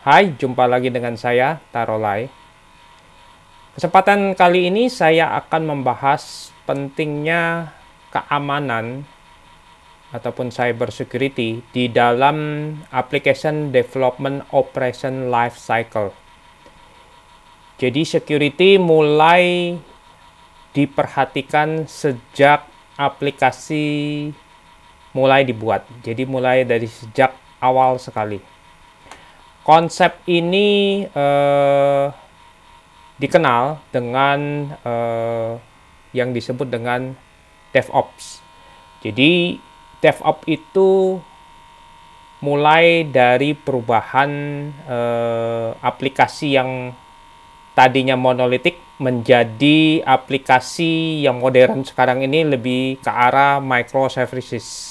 Hai, jumpa lagi dengan saya, Tarolai. Kesempatan kali ini saya akan membahas pentingnya keamanan ataupun cyber security di dalam application development operation life cycle. Jadi security mulai diperhatikan sejak aplikasi mulai dibuat. Jadi mulai dari sejak awal sekali konsep ini uh, dikenal dengan uh, yang disebut dengan DevOps. Jadi DevOps itu mulai dari perubahan uh, aplikasi yang tadinya monolitik menjadi aplikasi yang modern sekarang ini lebih ke arah microservices.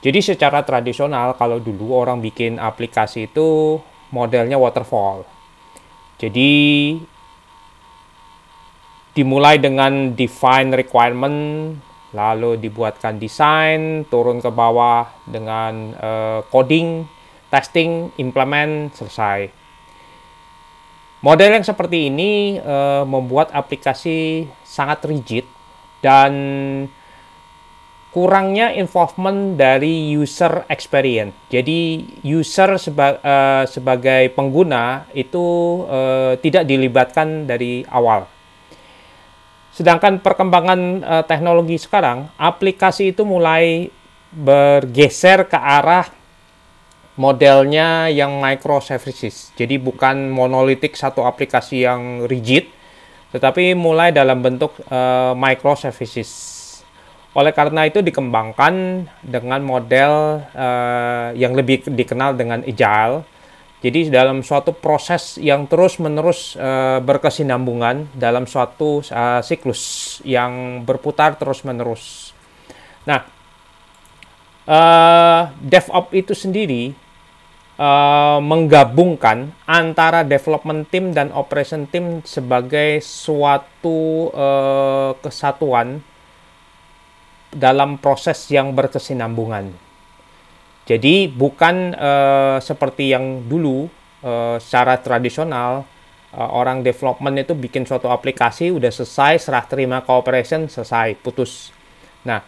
Jadi secara tradisional kalau dulu orang bikin aplikasi itu modelnya waterfall. Jadi dimulai dengan define requirement, lalu dibuatkan desain, turun ke bawah dengan uh, coding, testing, implement, selesai. Model yang seperti ini uh, membuat aplikasi sangat rigid dan kurangnya involvement dari user experience. Jadi user seba, uh, sebagai pengguna itu uh, tidak dilibatkan dari awal. Sedangkan perkembangan uh, teknologi sekarang, aplikasi itu mulai bergeser ke arah modelnya yang microservices. Jadi bukan monolitik satu aplikasi yang rigid, tetapi mulai dalam bentuk uh, microservices oleh karena itu dikembangkan dengan model uh, yang lebih dikenal dengan agile. Jadi dalam suatu proses yang terus-menerus uh, berkesinambungan dalam suatu uh, siklus yang berputar terus-menerus. Nah, uh, DevOps itu sendiri uh, menggabungkan antara development team dan operation team sebagai suatu uh, kesatuan dalam proses yang berkesinambungan. Jadi bukan uh, seperti yang dulu uh, secara tradisional uh, orang development itu bikin suatu aplikasi udah selesai serah terima cooperation selesai putus. Nah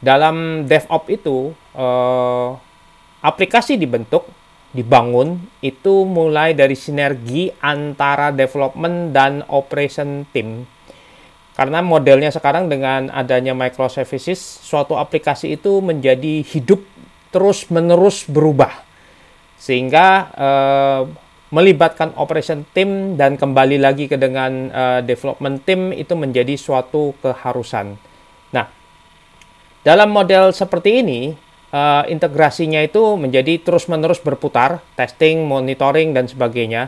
dalam DevOps itu uh, aplikasi dibentuk dibangun itu mulai dari sinergi antara development dan operation team karena modelnya sekarang dengan adanya microservices, suatu aplikasi itu menjadi hidup terus-menerus berubah. Sehingga eh, melibatkan operation team dan kembali lagi ke dengan uh, development team itu menjadi suatu keharusan. Nah, dalam model seperti ini, uh, integrasinya itu menjadi terus-menerus berputar, testing, monitoring, dan sebagainya.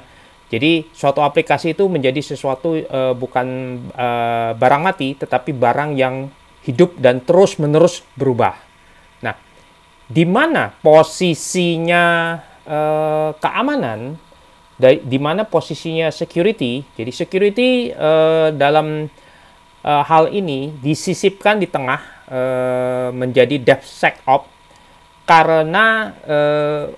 Jadi suatu aplikasi itu menjadi sesuatu uh, bukan uh, barang mati, tetapi barang yang hidup dan terus-menerus berubah. Nah, di mana posisinya uh, keamanan, di mana posisinya security? Jadi security uh, dalam uh, hal ini disisipkan di tengah uh, menjadi DevSecOps karena uh,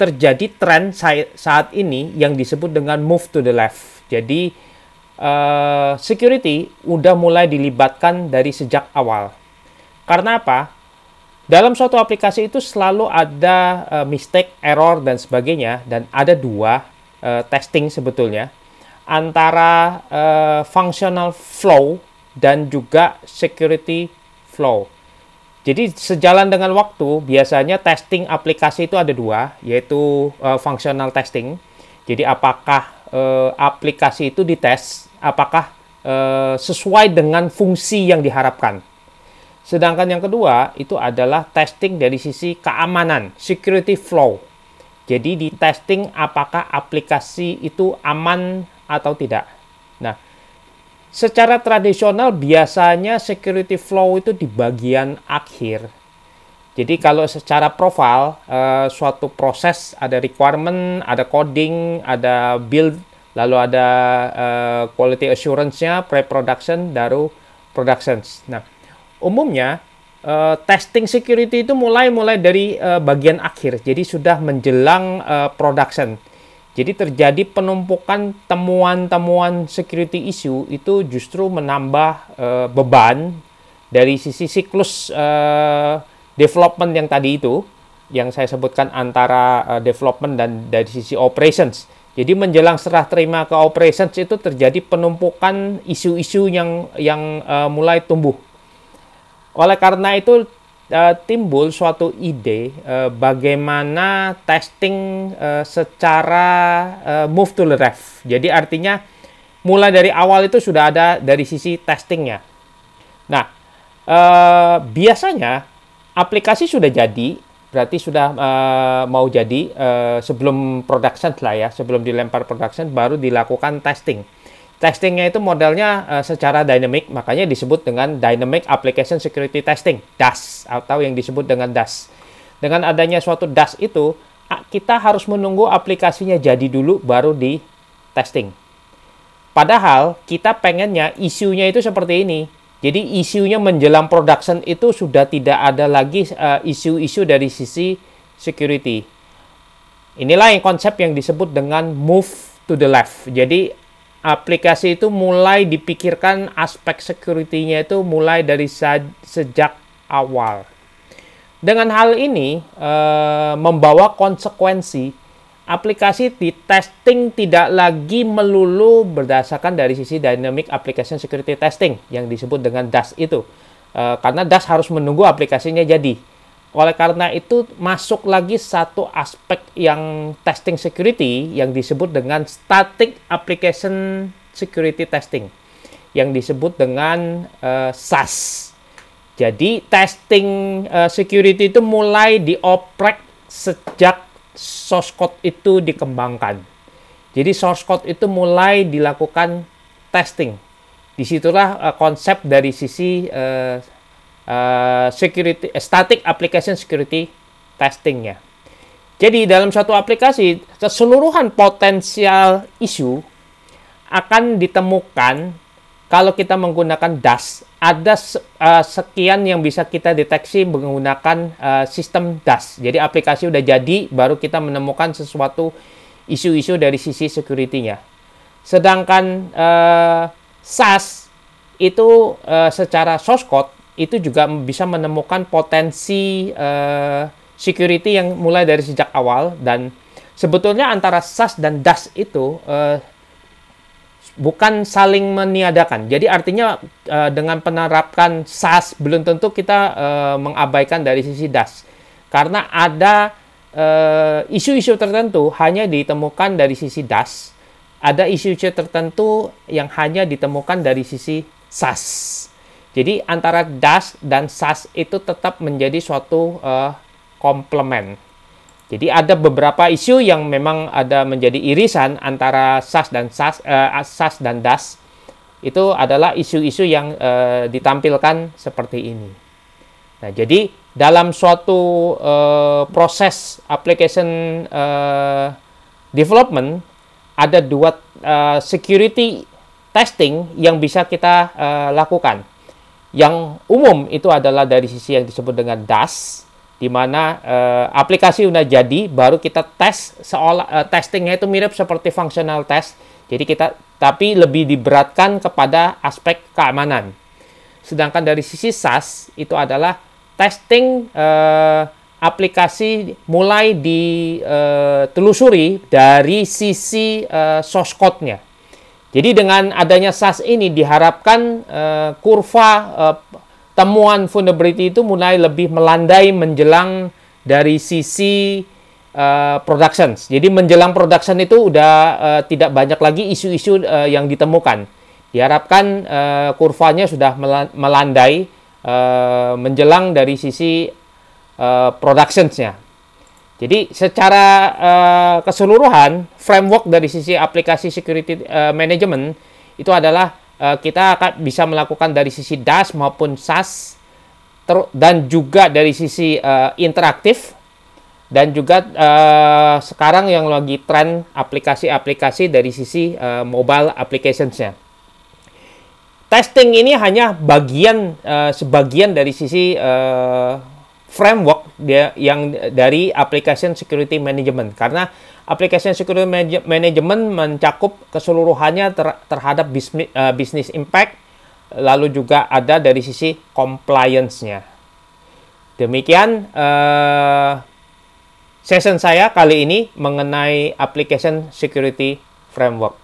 terjadi tren saat ini yang disebut dengan move to the left. Jadi uh, security udah mulai dilibatkan dari sejak awal. Karena apa? Dalam suatu aplikasi itu selalu ada uh, mistake, error dan sebagainya dan ada dua uh, testing sebetulnya antara uh, functional flow dan juga security flow. Jadi sejalan dengan waktu, biasanya testing aplikasi itu ada dua, yaitu uh, functional testing. Jadi apakah uh, aplikasi itu dites, apakah uh, sesuai dengan fungsi yang diharapkan. Sedangkan yang kedua itu adalah testing dari sisi keamanan, security flow. Jadi di testing apakah aplikasi itu aman atau tidak. Nah, Secara tradisional biasanya security flow itu di bagian akhir. Jadi kalau secara profil uh, eh, suatu proses ada requirement, ada coding, ada build, lalu ada uh, quality assurance-nya, pre-production, baru production Nah, umumnya uh, testing security itu mulai mulai dari uh, bagian akhir. Jadi sudah menjelang uh, production. Jadi terjadi penumpukan temuan-temuan security issue itu justru menambah uh, beban dari sisi siklus uh, development yang tadi itu yang saya sebutkan antara uh, development dan dari sisi operations. Jadi menjelang serah terima ke operations itu terjadi penumpukan isu-isu yang yang uh, mulai tumbuh. Oleh karena itu Eh, timbul suatu ide uh, bagaimana testing uh, secara uh, move to the ref. Jadi artinya mulai dari awal itu sudah ada dari sisi testingnya. Nah, uh, biasanya aplikasi sudah jadi, berarti sudah uh, mau jadi uh, sebelum production lah ya, sebelum dilempar production baru dilakukan testing. Testingnya itu modelnya uh, secara dynamic, makanya disebut dengan Dynamic Application Security Testing, DAS, atau yang disebut dengan DAS. Dengan adanya suatu DAS itu, kita harus menunggu aplikasinya jadi dulu baru di testing. Padahal kita pengennya isunya itu seperti ini. Jadi isunya menjelang production itu sudah tidak ada lagi eh, isu-isu uh, dari sisi security. Inilah yang konsep yang disebut dengan move to the left. Jadi aplikasi itu mulai dipikirkan aspek security-nya itu mulai dari sejak awal. Dengan hal ini e, membawa konsekuensi aplikasi di testing tidak lagi melulu berdasarkan dari sisi dynamic application security testing yang disebut dengan DAS itu. E, karena DAS harus menunggu aplikasinya jadi. Oleh karena itu masuk lagi satu aspek yang testing security yang disebut dengan static application security testing yang disebut dengan uh, eh, SAS. Jadi testing uh, security itu mulai dioprek sejak source code itu dikembangkan. Jadi source code itu mulai dilakukan testing. Disitulah uh, konsep dari sisi uh, Eh, security eh, static application security testing ya. Jadi dalam suatu aplikasi keseluruhan potensial isu akan ditemukan kalau kita menggunakan DAS. Ada uh, sekian yang bisa kita deteksi menggunakan uh, sistem DAS. Jadi aplikasi udah jadi baru kita menemukan sesuatu isu-isu dari sisi security-nya. Sedangkan uh, SAS itu uh, secara source code itu juga bisa menemukan potensi uh, security yang mulai dari sejak awal dan sebetulnya antara SAS dan DAS itu uh, bukan saling meniadakan. Jadi artinya uh, dengan penerapkan SAS belum tentu kita uh, mengabaikan dari sisi DAS karena ada isu-isu uh, tertentu hanya ditemukan dari sisi DAS, ada isu-isu tertentu yang hanya ditemukan dari sisi SAS. Jadi antara das dan sas itu tetap menjadi suatu uh, komplement. Jadi ada beberapa isu yang memang ada menjadi irisan antara sas dan sas, uh, sas dan das. Itu adalah isu-isu yang uh, ditampilkan seperti ini. Nah, jadi dalam suatu uh, proses application uh, development ada dua uh, security testing yang bisa kita uh, lakukan yang umum itu adalah dari sisi yang disebut dengan DAS, di mana uh, aplikasi sudah jadi, baru kita tes seolah eh, testingnya itu mirip seperti functional test. Jadi kita tapi lebih diberatkan kepada aspek keamanan. Sedangkan dari sisi sas itu adalah testing eh, aplikasi mulai ditelusuri eh, dari sisi eh, source code-nya jadi dengan adanya SAS ini diharapkan uh, kurva uh, temuan vulnerability itu mulai lebih melandai menjelang dari sisi uh, productions. Jadi menjelang production itu udah uh, tidak banyak lagi isu-isu uh, yang ditemukan. Diharapkan uh, kurvanya sudah melandai uh, menjelang dari sisi uh, productionsnya. Jadi secara uh, keseluruhan framework dari sisi aplikasi security uh, management itu adalah uh, kita akan bisa melakukan dari sisi DAS maupun SAS dan juga dari sisi uh, interaktif dan juga uh, sekarang yang lagi tren aplikasi-aplikasi dari sisi uh, mobile applicationsnya. Testing ini hanya bagian uh, sebagian dari sisi uh, framework dia yang dari application security management karena application security management mencakup keseluruhannya ter, terhadap bisnis, uh, eh, business impact lalu juga ada dari sisi compliance-nya. Demikian uh, session saya kali ini mengenai application security framework.